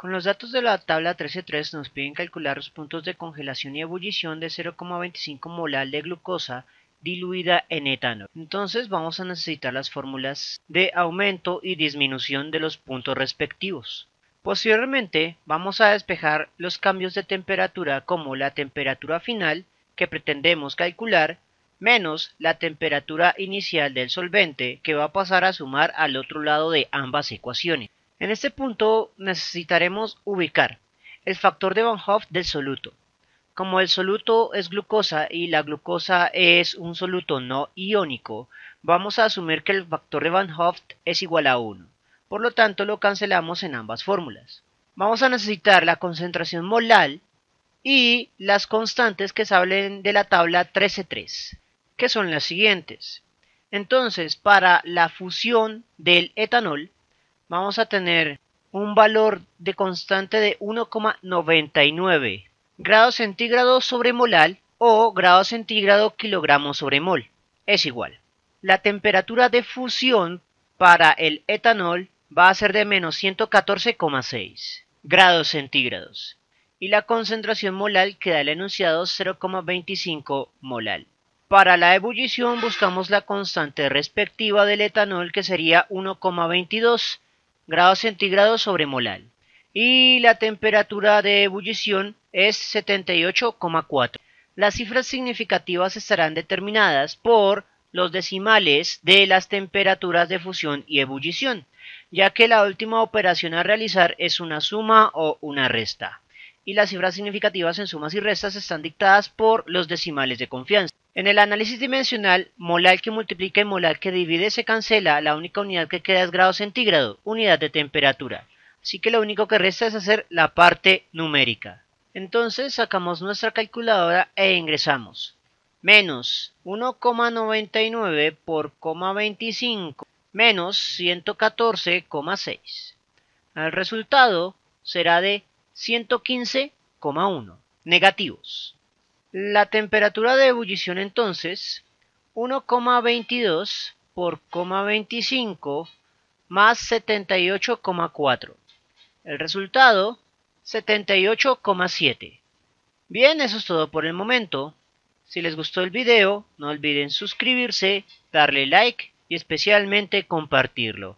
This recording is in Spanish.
Con los datos de la tabla 13.3 nos piden calcular los puntos de congelación y ebullición de 0,25 molar de glucosa diluida en etanol. Entonces vamos a necesitar las fórmulas de aumento y disminución de los puntos respectivos. Posteriormente vamos a despejar los cambios de temperatura como la temperatura final que pretendemos calcular menos la temperatura inicial del solvente que va a pasar a sumar al otro lado de ambas ecuaciones. En este punto necesitaremos ubicar el factor de Van Hoff del soluto. Como el soluto es glucosa y la glucosa es un soluto no iónico, vamos a asumir que el factor de Van Hoff es igual a 1. Por lo tanto, lo cancelamos en ambas fórmulas. Vamos a necesitar la concentración molal y las constantes que salen de la tabla 13.3, que son las siguientes. Entonces, para la fusión del etanol, vamos a tener un valor de constante de 1,99 grados centígrados sobre molal o grados centígrados kilogramos sobre mol. Es igual. La temperatura de fusión para el etanol va a ser de menos 114,6 grados centígrados y la concentración molal queda el enunciado 0,25 molal. Para la ebullición buscamos la constante respectiva del etanol que sería 1,22 grados centígrados sobre molal, y la temperatura de ebullición es 78,4. Las cifras significativas estarán determinadas por los decimales de las temperaturas de fusión y ebullición, ya que la última operación a realizar es una suma o una resta y las cifras significativas en sumas y restas están dictadas por los decimales de confianza. En el análisis dimensional, molar que multiplica y molar que divide se cancela, la única unidad que queda es grado centígrado, unidad de temperatura. Así que lo único que resta es hacer la parte numérica. Entonces sacamos nuestra calculadora e ingresamos. Menos 1,99 por 0,25 menos 114,6. El resultado será de 115,1 negativos. La temperatura de ebullición entonces 1,22 por 0,25 más 78,4. El resultado 78,7. Bien, eso es todo por el momento. Si les gustó el video, no olviden suscribirse, darle like y especialmente compartirlo.